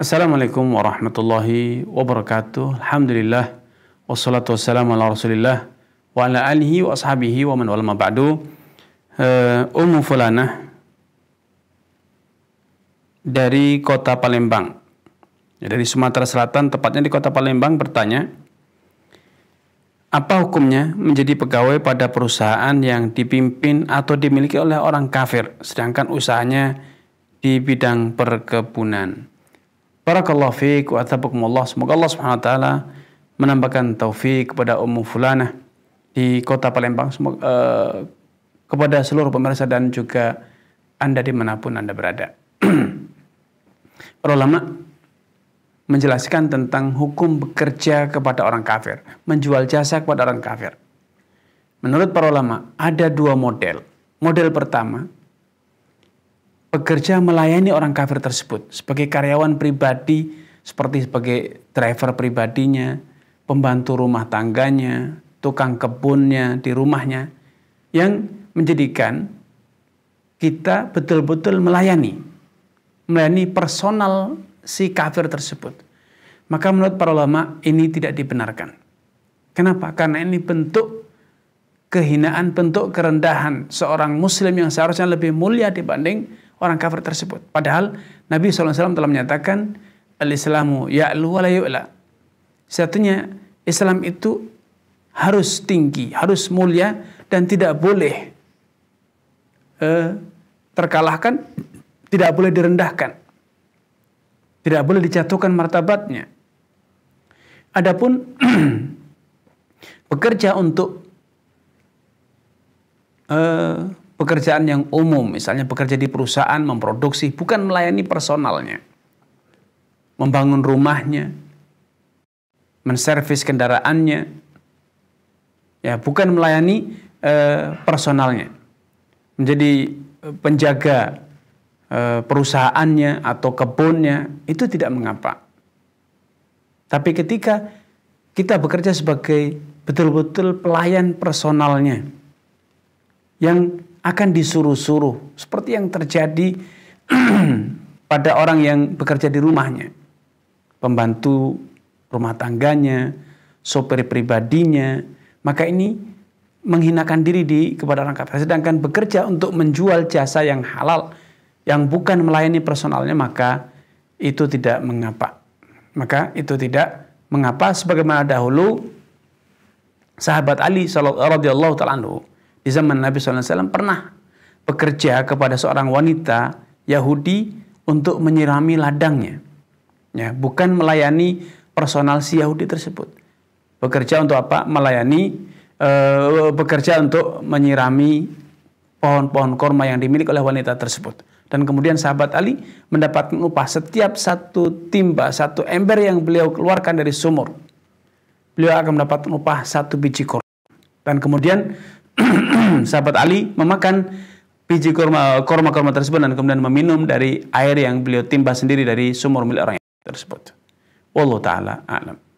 Assalamualaikum warahmatullahi wabarakatuh. Alhamdulillah. Wassalatu wassalamu ala rasulillah. Wa ala alihi wa ashabihi wa man wal ba'du. Uh, Ummu Fulanah dari kota Palembang. Ya, dari Sumatera Selatan, tepatnya di kota Palembang bertanya, apa hukumnya menjadi pegawai pada perusahaan yang dipimpin atau dimiliki oleh orang kafir, sedangkan usahanya di bidang perkebunan? Barakallahu fiik wa Allah. Semoga Allah Subhanahu wa taala menambahkan taufik kepada Ummu Fulana di kota Palembang semoga, uh, kepada seluruh pemirsa dan juga Anda dimanapun Anda berada. Para ulama menjelaskan tentang hukum bekerja kepada orang kafir, menjual jasa kepada orang kafir. Menurut para ulama, ada dua model. Model pertama, pekerja melayani orang kafir tersebut sebagai karyawan pribadi, seperti sebagai driver pribadinya, pembantu rumah tangganya, tukang kebunnya di rumahnya, yang menjadikan kita betul-betul melayani, melayani personal si kafir tersebut. Maka menurut para ulama ini tidak dibenarkan. Kenapa? Karena ini bentuk kehinaan, bentuk kerendahan seorang muslim yang seharusnya lebih mulia dibanding orang kafir tersebut. Padahal Nabi SAW telah menyatakan al-islamu ya'lu wa la yu'la. Satunya Islam itu harus tinggi, harus mulia dan tidak boleh eh, terkalahkan, tidak boleh direndahkan. Tidak boleh dijatuhkan martabatnya. Adapun bekerja untuk eh, pekerjaan yang umum, misalnya bekerja di perusahaan, memproduksi, bukan melayani personalnya. Membangun rumahnya, menservis kendaraannya, ya bukan melayani eh, personalnya. Menjadi eh, penjaga eh, perusahaannya atau kebunnya, itu tidak mengapa. Tapi ketika kita bekerja sebagai betul-betul pelayan personalnya, yang akan disuruh-suruh seperti yang terjadi pada orang yang bekerja di rumahnya. Pembantu rumah tangganya, sopir pribadinya, maka ini menghinakan diri di kepada orang kafir. Sedangkan bekerja untuk menjual jasa yang halal yang bukan melayani personalnya maka itu tidak mengapa. Maka itu tidak mengapa sebagaimana dahulu sahabat Ali radhiyallahu taala anhu di zaman Nabi SAW pernah bekerja kepada seorang wanita Yahudi untuk menyirami ladangnya. Ya, bukan melayani personal si Yahudi tersebut. Bekerja untuk apa? Melayani, e, bekerja untuk menyirami pohon-pohon korma yang dimiliki oleh wanita tersebut. Dan kemudian sahabat Ali mendapatkan upah setiap satu timba, satu ember yang beliau keluarkan dari sumur. Beliau akan mendapatkan upah satu biji korma. Dan kemudian sahabat Ali memakan biji kurma kurma-kurma tersebut dan kemudian meminum dari air yang beliau timba sendiri dari sumur milik orang tersebut. Wallahu taala alam.